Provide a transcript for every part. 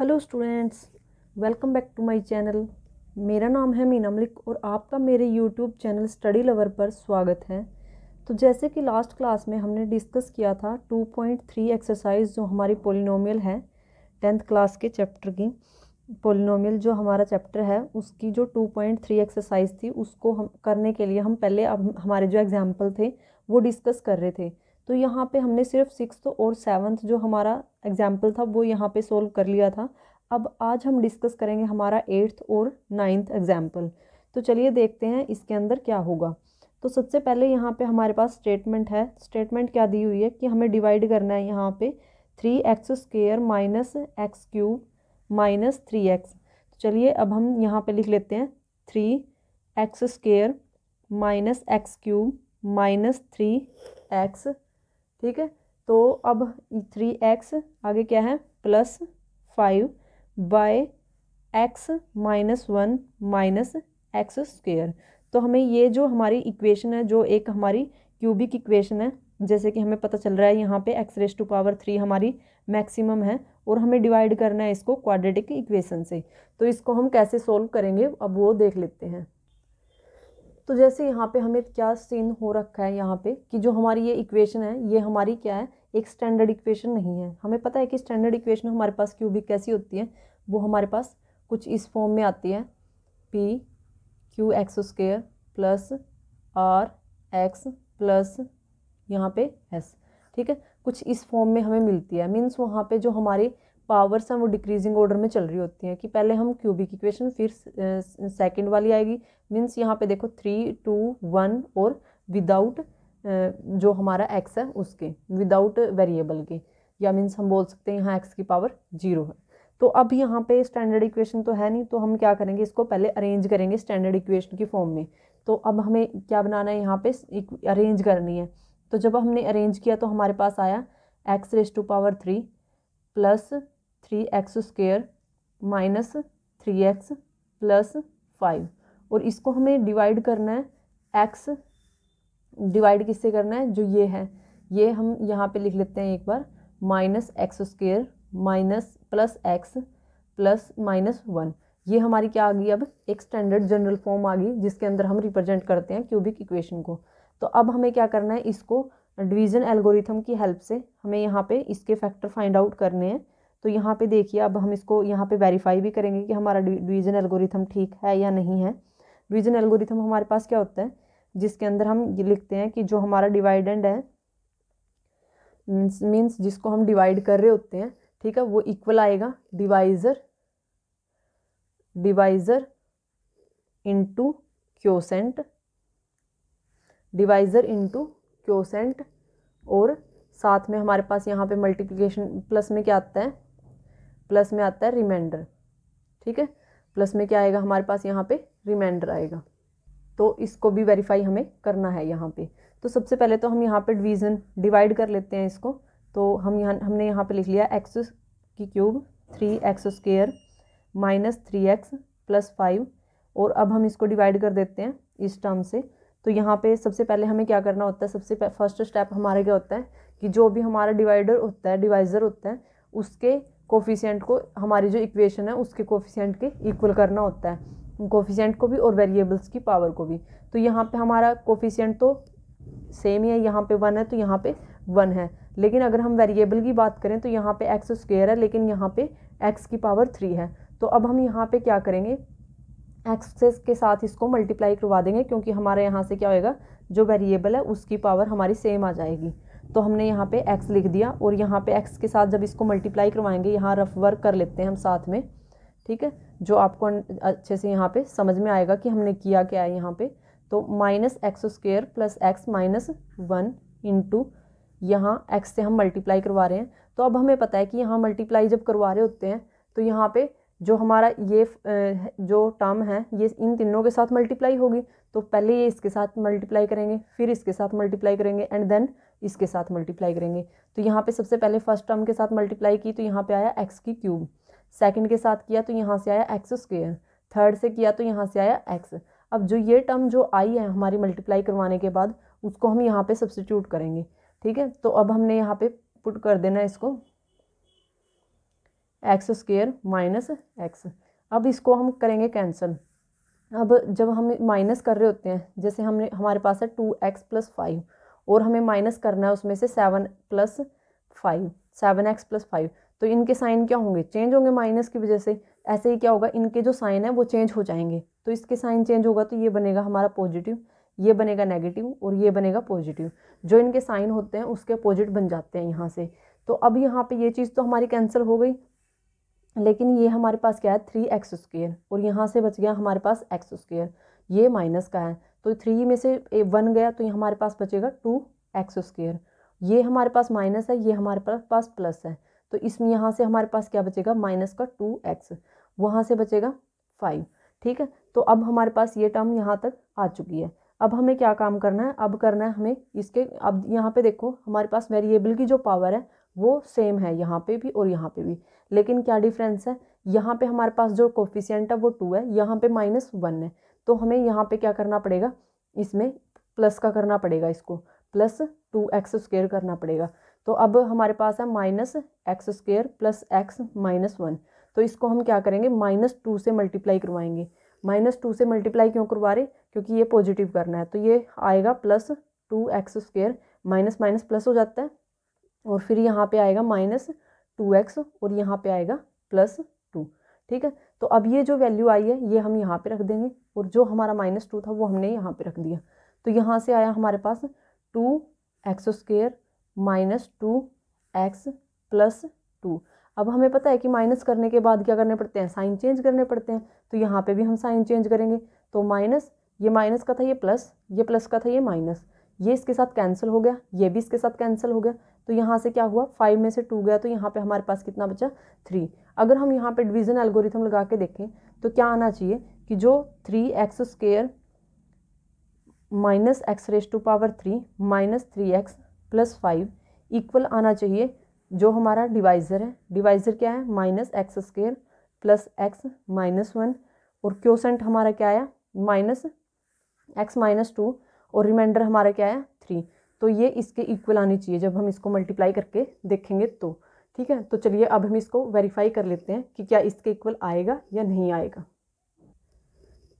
hello students welcome back to my channel मेरा नाम है मीना मलिक और आपका मेरे यूट्यूब चैनल स्टडी लवर पर स्वागत है तो जैसे कि लास्ट क्लास में हमने डिस्कस किया था 2.3 एक्सरसाइज जो हमारी पोलिनोमियल है टेंथ क्लास के चैप्टर की पोलिनोमियल जो हमारा चैप्टर है उसकी जो 2.3 एक्सरसाइज थी उसको हम करने के लिए हम पहले अब हमारे जो एग्ज़ाम्पल थे वो डिस्कस कर रहे थे तो यहाँ पे हमने सिर्फ सिक्स और सेवन्थ जो हमारा एग्जाम्पल था वो यहाँ पे सोल्व कर लिया था अब आज हम डिस्कस करेंगे हमारा एट्थ और नाइन्थ एग्जाम्पल तो चलिए देखते हैं इसके अंदर क्या होगा तो सबसे पहले यहाँ पे हमारे पास स्टेटमेंट है स्टेटमेंट क्या दी हुई है कि हमें डिवाइड करना है यहाँ पे three x square minus x cube minus three x तो चलिए अब हम यहाँ पे लिख लेते हैं three x square minus x cube minus three x ठीक है तो अब थ्री एक्स आगे क्या है plus five by x minus one minus x square तो हमें ये जो हमारी इक्वेशन है जो एक हमारी क्यूबिक इक्वेशन है जैसे कि हमें पता चल रहा है यहाँ पे x raise to power three हमारी मैक्सिमम है और हमें डिवाइड करना है इसको क्वाड्रेटिक इक्वेशन से तो इसको हम कैसे सोल्व करेंगे अब वो देख लेते हैं तो जैसे यहाँ पे हमें क्या सीन हो रखा है यहाँ पे कि जो हमारी ये इक्वेशन है ये हमारी क्या है एक स्टैंडर्ड इक्वेशन नहीं है हमें पता है कि स्टैंडर्ड इक्वेशन हमारे पास क्यूबिक कैसी होती है वो हमारे पास कुछ इस फॉर्म में आती है p q x square plus r x plus यहाँ पे एस ठीक है कुछ इस फॉर्म में हमें मिलती है मीन्स वहाँ पे जो हमारे पावर्स हैं वो डिक्रीजिंग ऑर्डर में चल रही होती हैं कि पहले हम क्यूबिक इक्वेशन फिर सेकंड वाली आएगी मीन्स यहाँ पे देखो थ्री टू वन और विदाउट जो हमारा एक्स है उसके विदाउट वेरिएबल के या मीन्स हम बोल सकते हैं यहाँ एक्स की पावर जीरो है तो अब यहाँ पे स्टैंडर्ड इक्वेशन तो है नहीं तो हम क्या करेंगे इसको पहले अरेंज करेंगे स्टैंडर्ड इक्वेशन की फॉर्म में तो अब हमें क्या बनाना है यहाँ पे अरेंज करनी है तो जब हमने अरेंज किया तो हमारे पास आया x raise to power three plus three x square minus three x plus five और इसको हमें डिवाइड करना है एक्स डिवाइड किससे करना है जो ये है ये हम यहाँ पे लिख लेते हैं एक बार minus x square minus plus x plus minus one ये हमारी क्या आ गई अब एक स्टैंडर्ड जनरल फॉर्म आ गई जिसके अंदर हम रिप्रेजेंट करते हैं क्यूबिक इक्वेशन को तो अब हमें क्या करना है इसको डिवीज़न एल्गोरिथम की हेल्प से हमें यहाँ पे इसके फैक्टर फाइंड आउट करने हैं तो यहाँ पे देखिए अब हम इसको यहाँ पे वेरीफाई भी करेंगे कि हमारा डिवीज़न एल्गोरिथम ठीक है या नहीं है डिवीज़न एल्गोरिथम हमारे पास क्या होता है जिसके अंदर हम ये लिखते हैं कि जो हमारा डिवाइडेंड है मीन्स मीन्स जिसको हम डिवाइड कर रहे होते हैं ठीक है वो इक्वल आएगा divisor divisor into quotient divisor into quotient और साथ में हमारे पास यहाँ पे मल्टीप्लिकेशन प्लस में क्या आता है प्लस में आता है रिमाइंडर ठीक है प्लस में क्या आएगा हमारे पास यहाँ पे रिमाइंडर आएगा तो इसको भी वेरीफाई हमें करना है यहाँ पे तो सबसे पहले तो हम यहाँ पे डिवीज़न डिवाइड कर लेते हैं इसको तो हम यहाँ हमने यहाँ पे लिख लिया एक्स की cube three x square minus three x plus five और अब हम इसको डिवाइड कर देते हैं इस टर्म से तो यहाँ पे सबसे पहले हमें क्या करना होता है सबसे फर्स्ट स्टेप हमारे क्या होता है कि जो भी हमारा डिवाइडर होता है डिवाइज़र होता है उसके कोफिशियंट को हमारी जो इक्वेशन है उसके कोफिशियंट के इक्वल करना होता है कोफिशियंट को भी और वेरिएबल्स की पावर को भी तो यहाँ पे हमारा कोफिशियंट तो सेम ही है यहाँ पे वन है तो यहाँ पे वन है लेकिन अगर हम वेरिएबल की बात करें तो यहाँ पे एक्स स्क्वेयर है लेकिन यहाँ पे एक्स की पावर थ्री है तो अब हम यहाँ पे क्या करेंगे एक्स के साथ इसको मल्टीप्लाई करवा देंगे क्योंकि हमारे यहाँ से क्या होएगा जो वेरिएबल है उसकी पावर हमारी सेम आ जाएगी तो हमने यहाँ पे x लिख दिया और यहाँ पे x के साथ जब इसको मल्टीप्लाई करवाएंगे यहाँ रफ वर्क कर लेते हैं हम साथ में ठीक है जो आपको अच्छे से यहाँ पे समझ में आएगा कि हमने किया क्या है यहाँ पे तो minus x square plus x minus one into यहाँ एक्स से हम मल्टीप्लाई करवा रहे हैं तो अब हमें पता है कि यहाँ मल्टीप्लाई जब करवा रहे होते हैं तो यहाँ पे जो हमारा ये जो टर्म है ये इन तीनों के साथ मल्टीप्लाई होगी तो पहले ये इसके साथ मल्टीप्लाई करेंगे फिर इसके साथ मल्टीप्लाई करेंगे एंड देन इसके साथ मल्टीप्लाई करेंगे तो यहाँ पे सबसे पहले फर्स्ट टर्म के साथ मल्टीप्लाई की तो यहाँ पे आया एक्स की क्यूब सेकंड के साथ किया तो यहाँ से आया एक्स स्क्वेयर थर्ड से किया तो यहाँ से आया एक्स अब जो ये टर्म जो आई है हमारी मल्टीप्लाई करवाने के बाद उसको हम यहाँ पे सब्सटीट्यूट करेंगे ठीक है तो अब हमने यहाँ पे पुट कर देना इसको एक्स स्क्वेयर माइनस एक्स अब इसको हम करेंगे कैंसिल अब जब हम माइनस कर रहे होते हैं जैसे हमने हमारे पास है टू एक्स प्लस फाइव और हमें माइनस करना है उसमें से seven plus five seven x plus five तो इनके साइन क्या होंगे चेंज होंगे माइनस की वजह से ऐसे ही क्या होगा इनके जो साइन है वो चेंज हो जाएंगे तो इसके साइन चेंज होगा तो ये बनेगा हमारा पॉजिटिव ये बनेगा नेगेटिव और ये बनेगा पॉजिटिव जो इनके साइन होते हैं उसके अपोजिट बन जाते हैं यहाँ से तो अब यहाँ पर ये चीज़ तो हमारी कैंसिल हो गई लेकिन ये हमारे पास क्या है थ्री एक्स स्क्वेयर और यहाँ से बच गया हमारे पास एक्स स्क्वेयर ये माइनस का है तो थ्री में से ए वन गया तो ये हमारे पास बचेगा टू एक्स स्क्वेयर ये हमारे पास माइनस है ये हमारे पास प्लस है तो इसमें यहाँ से हमारे पास क्या बचेगा माइनस का टू एक्स वहाँ से बचेगा फाइव ठीक है तो अब हमारे पास ये टर्म यहाँ तक आ चुकी है अब हमें क्या काम करना है अब करना है हमें इसके अब यहाँ पे देखो हमारे पास वेरिएबल की जो पावर है वो सेम है यहाँ पे भी और यहाँ पे भी लेकिन क्या डिफरेंस है यहाँ पे हमारे पास जो कोफिशियंट है वो टू है यहाँ पे माइनस वन है तो हमें यहाँ पे क्या करना पड़ेगा इसमें प्लस का करना पड़ेगा इसको प्लस टू एक्स स्क्वेयर करना पड़ेगा तो अब हमारे पास है minus x square plus x minus one तो इसको हम क्या करेंगे माइनस टू से मल्टीप्लाई करवाएंगे माइनस टू से मल्टीप्लाई क्यों करवा रहे क्योंकि ये पॉजिटिव करना है तो ये आएगा plus two x square minus minus plus हो जाता है और फिर यहाँ पे आएगा माइनस टू एक्स और यहाँ पे आएगा प्लस टू ठीक है तो अब ये जो वैल्यू आई है ये हम यहाँ पे रख देंगे और जो हमारा माइनस टू था वो हमने यहाँ पे रख दिया तो यहाँ से आया हमारे पास two x square minus two x plus two अब हमें पता है कि माइनस करने के बाद क्या करने पड़ते हैं साइन चेंज करने पड़ते हैं तो यहाँ पे भी हम साइन चेंज करेंगे तो माइनस ये माइनस का था ये प्लस ये प्लस का था ये माइनस ये इसके साथ कैंसिल हो गया ये भी इसके साथ कैंसिल हो गया तो यहाँ से क्या हुआ फाइव में से टू गया तो यहाँ पे हमारे पास कितना बचा थ्री अगर हम यहाँ पे डिवीज़न एल्गोरिथम लगा के देखें तो क्या आना चाहिए कि जो three x square minus x raise to power three minus three x plus five equal आना चाहिए जो हमारा डिवाइज़र है डिवाइज़र क्या है minus x square plus x minus one और क्योसेंट हमारा क्या आया माइनस एक्स माइनस टू और रिमाइंडर हमारा क्या आया थ्री तो ये इसके इक्वल आनी चाहिए जब हम इसको मल्टीप्लाई करके देखेंगे तो ठीक है तो चलिए अब हम इसको वेरीफाई कर लेते हैं कि क्या इसके इक्वल आएगा या नहीं आएगा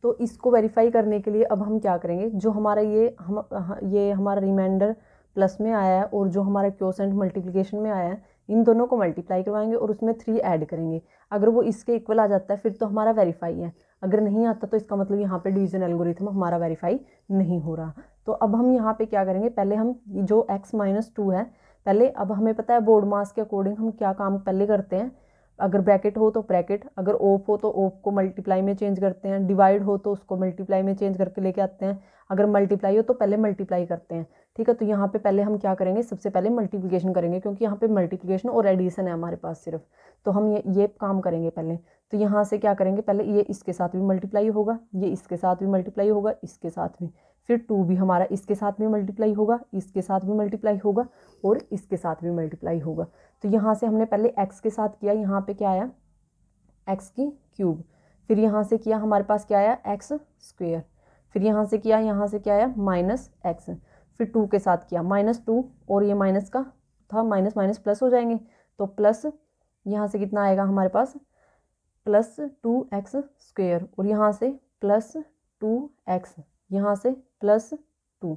तो इसको वेरीफाई करने के लिए अब हम क्या करेंगे जो हमारा ये हम ये हमारा रिमाइंडर प्लस में आया है और जो हमारा क्योसेंट मल्टीप्लिकेशन में आया है इन दोनों को मल्टीप्लाई करवाएंगे और उसमें थ्री ऐड करेंगे अगर वो इसके इक्वल आ जाता है फिर तो हमारा वेरीफाई है अगर नहीं आता तो इसका मतलब यहाँ पे डिवीजन एल्गोरिथम हमारा वेरीफाई नहीं हो रहा तो अब हम यहाँ पे क्या करेंगे पहले हम जो एक्स माइनस टू है पहले अब हमें पता है बोर्ड मास के अकॉर्डिंग हम क्या काम पहले करते हैं अगर ब्रैकेट हो तो ब्रैकेट अगर ओफ हो तो ओफ को मल्टीप्लाई में चेंज करते हैं डिवाइड हो तो उसको मल्टीप्लाई में चेंज करके लेके आते हैं अगर मल्टीप्लाई हो तो पहले मल्टीप्लाई करते हैं ठीक है तो यहाँ पे पहले हम क्या करेंगे सबसे पहले मल्टीप्लिकेशन करेंगे क्योंकि यहाँ पे मल्टीप्लिकेशन और एडिशन है हमारे पास सिर्फ तो हम ये ये काम करेंगे पहले तो यहाँ से क्या करेंगे पहले ये इसके साथ भी मल्टीप्लाई होगा ये इसके साथ भी मल्टीप्लाई होगा इसके साथ भी फिर टू भी हमारा इसके साथ में मल्टीप्लाई होगा इसके साथ भी मल्टीप्लाई होगा और इसके साथ भी मल्टीप्लाई होगा तो यहाँ से हमने पहले एक्स के साथ किया यहाँ पे क्या आया एक्स की क्यूब फिर यहाँ से किया हमारे पास क्या आया एक्स स्क्वेयर फिर यहाँ से किया यहाँ से क्या आया माइनस एक्स फिर टू के साथ किया माइनस टू और ये माइनस का था माइनस माइनस प्लस हो जाएंगे तो प्लस यहाँ से कितना आएगा हमारे पास प्लस टू एक्स स्क्वेयर और यहाँ से प्लस टू एक्स यहाँ से प्लस टू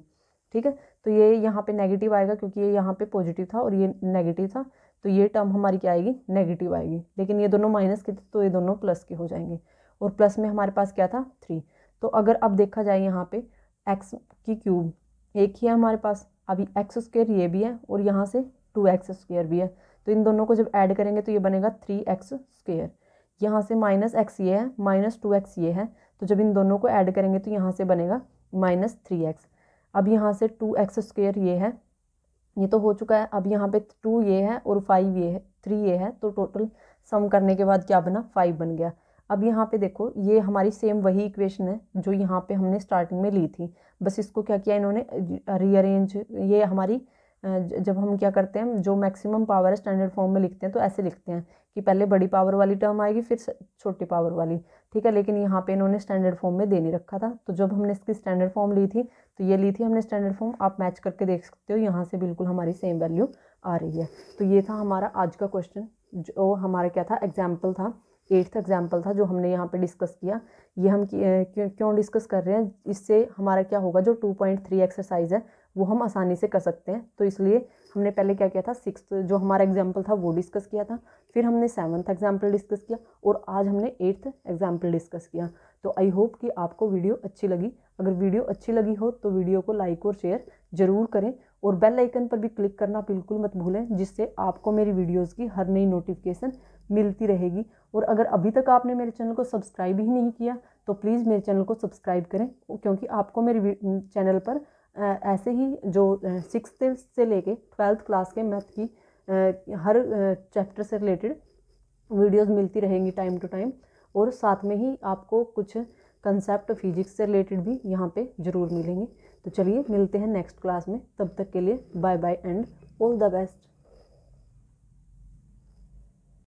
ठीक है तो ये यहाँ पे नेगेटिव आएगा क्योंकि ये यहाँ पे पॉजिटिव था और ये नेगेटिव था तो ये टर्म हमारी क्या आएगी नेगेटिव आएगी लेकिन ये दोनों माइनस के थे तो ये दोनों प्लस के हो जाएंगे और प्लस में हमारे पास क्या था थ्री तो अगर अब देखा जाए यहाँ पे एक्स की क्यूब एक ही है हमारे पास अभी एक्स स्क्वेयर ये भी है और यहाँ से टू एक्स स्क्वेयर भी है तो इन दोनों को जब ऐड करेंगे तो ये बनेगा थ्री एक्स स्क्वेयर यहाँ से माइनस एक्स ये है माइनस टू एक्स ये है तो जब इन दोनों को ऐड करेंगे तो यहाँ से बनेगा माइनस थ्री एक्स अब यहाँ से टू एक्स स्क्वेयर ये है ये तो हो चुका है अब यहाँ पे टू ये है और फाइव ये है थ्री ये है तो टोटल सम करने के बाद क्या बना फाइव बन गया अब यहाँ पे देखो ये हमारी सेम वही इक्वेशन है जो यहाँ पे हमने स्टार्टिंग में ली थी बस इसको क्या किया इन्होंने रीअरेंज ये हमारी जब हम क्या करते हैं जो मैक्सिमम पावर है स्टैंडर्ड फॉर्म में लिखते हैं तो ऐसे लिखते हैं कि पहले बड़ी पावर वाली टर्म आएगी फिर छोटी पावर वाली ठीक है लेकिन यहाँ पे इन्होंने स्टैंडर्ड फॉर्म में दे नहीं रखा था तो जब हमने इसकी स्टैंडर्ड फॉर्म ली थी तो ये ली थी हमने स्टैंडर्ड फॉर्म आप मैच करके देख सकते हो यहाँ से बिल्कुल हमारी सेम वैल्यू आ रही है तो ये था हमारा आज का क्वेश्चन जो हमारा क्या था एग्जाम्पल था एट्थ एग्जाम्पल था जो हमने यहाँ पर डिस्कस किया ये हम क्यों क्यों डिस्कस कर रहे हैं इससे हमारा क्या होगा जो टू पॉइंट थ्री एक्सरसाइज है वो हम आसानी से कर सकते हैं तो इसलिए हमने पहले क्या किया था सिक्स जो हमारा एग्जाम्पल था वो डिस्कस किया था फिर हमने सेवन्थ एग्जाम्पल डिस्कस किया और आज हमने एट्थ एग्जाम्पल डिस्कस किया तो आई होप कि आपको वीडियो अच्छी लगी अगर वीडियो अच्छी लगी हो तो वीडियो को लाइक और शेयर ज़रूर करें और बेल आइकन पर भी क्लिक करना बिल्कुल मत भूलें जिससे आपको मेरी वीडियोस की हर नई नोटिफिकेशन मिलती रहेगी और अगर अभी तक आपने मेरे चैनल को सब्सक्राइब ही नहीं किया तो प्लीज़ मेरे चैनल को सब्सक्राइब करें क्योंकि आपको मेरे चैनल पर ऐसे ही जो सिक्स से लेके ट्वेल्थ क्लास के मैथ की हर चैप्टर से रिलेटेड वीडियोस मिलती रहेंगी टाइम टू टाइम और साथ में ही आपको कुछ कंसेप्ट फिजिक्स से रिलेटेड भी यहाँ पे ज़रूर मिलेंगे तो चलिए मिलते हैं नेक्स्ट क्लास में तब तक के लिए bye bye and all the best